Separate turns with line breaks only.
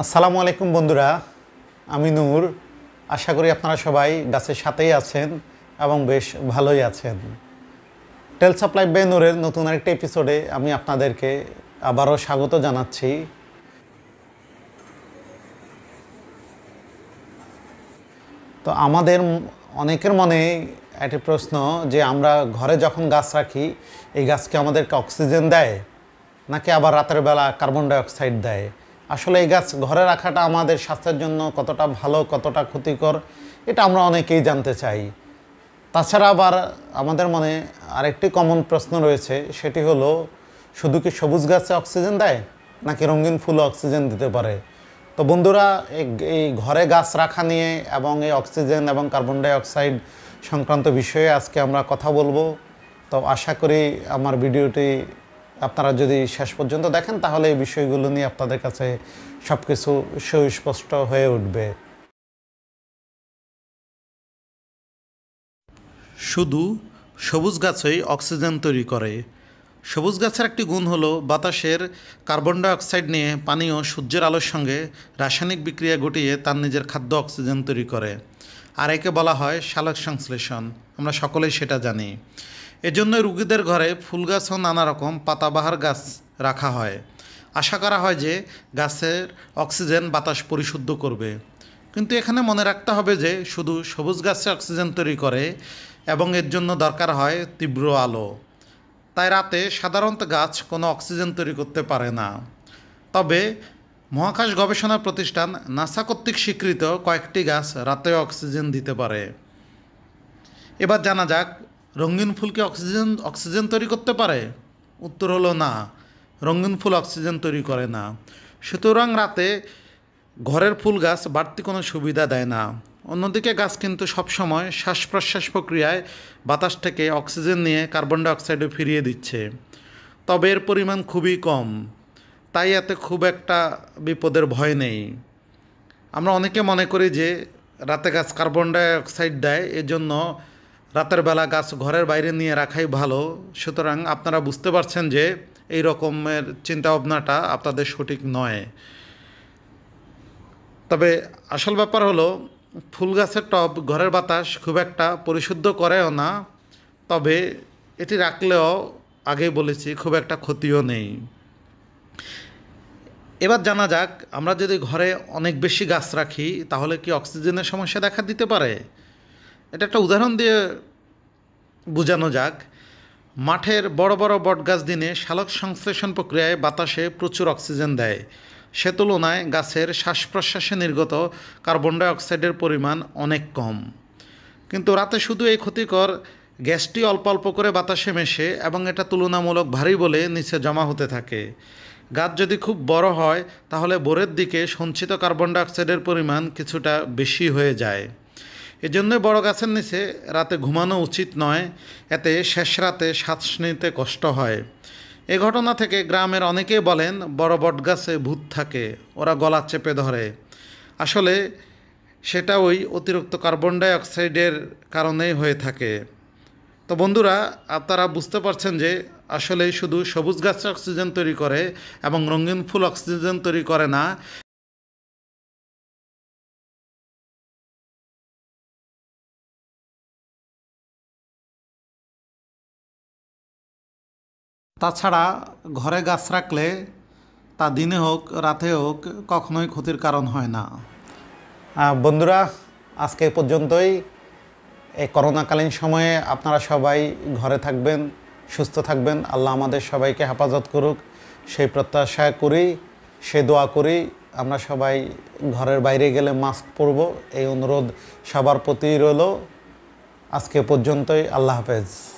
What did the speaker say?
আসসালামু আলাইকুম বন্ধুরা আমি নূর আশা করি আপনারা সবাই গাছের সাথেই আছেন এবং বেশ ভালোই আছেন টেল সাপ্লাই বেনুরের নতুন আরেকটা এপিসোডে আমি আপনাদেরকে আবারও স্বাগত জানাচ্ছি তো আমাদের অনেকের মনে একটি প্রশ্ন যে আমরা ঘরে যখন গাছ রাখি এই গাছকে আমাদেরকে অক্সিজেন দেয় নাকি আবার রাতের বেলা কার্বন ডাইঅক্সাইড দেয় আসলে এই গাছ ঘরে রাখাটা আমাদের স্বাস্থ্যের জন্য কতটা ভালো কতটা ক্ষতিকর এটা আমরা অনেকেই জানতে চাই তাছাড়া আবার আমাদের মনে আরেকটি কমন প্রশ্ন রয়েছে সেটি হলো শুধু কি সবুজ গাছে অক্সিজেন দেয় নাকি রঙিন ফুলও অক্সিজেন দিতে পারে তো বন্ধুরা এই ঘরে গাছ রাখা নিয়ে এবং এই অক্সিজেন এবং কার্বন ডাইঅক্সাইড সংক্রান্ত বিষয়ে আজকে আমরা কথা বলবো তো আশা করি আমার ভিডিওটি আপনারা যদি শেষ পর্যন্ত দেখেন তাহলে এই বিষয়গুলো নিয়ে আপনাদের কাছে সব কিছু সুস্পষ্ট হয়ে উঠবে শুধু সবুজ গাছই অক্সিজেন তৈরি করে সবুজ গাছের একটি গুণ হলো বাতাসের কার্বন ডাইঅক্সাইড নিয়ে পানীয় সূর্যের আলোর সঙ্গে রাসায়নিক বিক্রিয়া ঘটিয়ে তার নিজের খাদ্য অক্সিজেন তৈরি করে আর একে বলা হয় শালক সংশ্লেষণ আমরা সকলেই সেটা জানি এজন্য রুগীদের ঘরে ফুল গাছও নানা রকম পাতাবাহার গাছ রাখা হয় আশা করা হয় যে গাছের অক্সিজেন বাতাস পরিশুদ্ধ করবে কিন্তু এখানে মনে রাখতে হবে যে শুধু সবুজ গাছে অক্সিজেন তৈরি করে এবং এর জন্য দরকার হয় তীব্র আলো তাই রাতে সাধারণত গাছ কোনো অক্সিজেন তৈরি করতে পারে না তবে মহাকাশ গবেষণা প্রতিষ্ঠান নাসা কর্তৃক স্বীকৃত কয়েকটি গাছ রাতে অক্সিজেন দিতে পারে এবার জানা যাক রঙিন ফুল কি অক্সিজেন অক্সিজেন তৈরি করতে পারে উত্তর হলো না রঙিন ফুল অক্সিজেন তৈরি করে না সুতরাং রাতে ঘরের ফুল গাছ বাড়তি কোনো সুবিধা দেয় না অন্যদিকে গাছ কিন্তু সবসময় শ্বাস প্রশ্বাস প্রক্রিয়ায় বাতাস থেকে অক্সিজেন নিয়ে কার্বন ডাইঅক্সাইডে ফিরিয়ে দিচ্ছে তবে এর পরিমাণ খুবই কম তাই এতে খুব একটা বিপদের ভয় নেই আমরা অনেকে মনে করি যে রাতে গাছ কার্বন ডাইঅক্সাইড দেয় এজন্য রাতের বেলা গাছ ঘরের বাইরে নিয়ে রাখাই ভালো সুতরাং আপনারা বুঝতে পারছেন যে এই রকমের চিন্তাভাবনাটা আপনাদের সঠিক নয় তবে আসল ব্যাপার হলো ফুল গাছের টব ঘরের বাতাস খুব একটা পরিশুদ্ধ করেও না তবে এটি রাখলেও আগেই বলেছি খুব একটা ক্ষতিও নেই এবার জানা যাক আমরা যদি ঘরে অনেক বেশি গাছ রাখি তাহলে কি অক্সিজেনের সমস্যা দেখা দিতে পারে এটা একটা উদাহরণ দিয়ে বোঝানো যাক মাঠের বড় বড় বটগাছ দিনে শালক সংশ্লেষণ প্রক্রিয়ায় বাতাসে প্রচুর অক্সিজেন দেয় সে তুলনায় গাছের শ্বাস প্রশ্বাসে নির্গত কার্বন ডাইঅক্সাইডের পরিমাণ অনেক কম কিন্তু রাতে শুধু এই ক্ষতিকর গ্যাসটি অল্প অল্প করে বাতাসে মেশে এবং এটা তুলনামূলক ভারী বলে নিচে জমা হতে থাকে গাছ যদি খুব বড় হয় তাহলে বোরের দিকে সঞ্চিত কার্বন ডাইঅক্সাইডের পরিমাণ কিছুটা বেশি হয়ে যায় এজন্য বড় গাছের নিচে রাতে ঘুমানো উচিত নয় এতে শেষ রাতে শ্বাস নিতে কষ্ট হয় এ ঘটনা থেকে গ্রামের অনেকে বলেন বড় বট গাছে ভূত থাকে ওরা গলা চেপে ধরে আসলে সেটা ওই অতিরিক্ত কার্বন ডাইঅক্সাইডের কারণেই হয়ে থাকে তো বন্ধুরা আপনারা বুঝতে পারছেন যে আসলে শুধু সবুজ গাছ অক্সিজেন তৈরি করে এবং রঙিন ফুল অক্সিজেন তৈরি করে না তাছাড়া ঘরে গাছ রাখলে তা দিনে হোক রাতে হোক কখনোই ক্ষতির কারণ হয় না বন্ধুরা আজকে পর্যন্তই এই করোনাকালীন সময়ে আপনারা সবাই ঘরে থাকবেন সুস্থ থাকবেন আল্লাহ আমাদের সবাইকে হেফাজত করুক সেই প্রত্যাশা করি সে দোয়া করি আমরা সবাই ঘরের বাইরে গেলে মাস্ক পরব এই অনুরোধ সবার প্রতি রইল আজকে পর্যন্তই আল্লাহ হাফেজ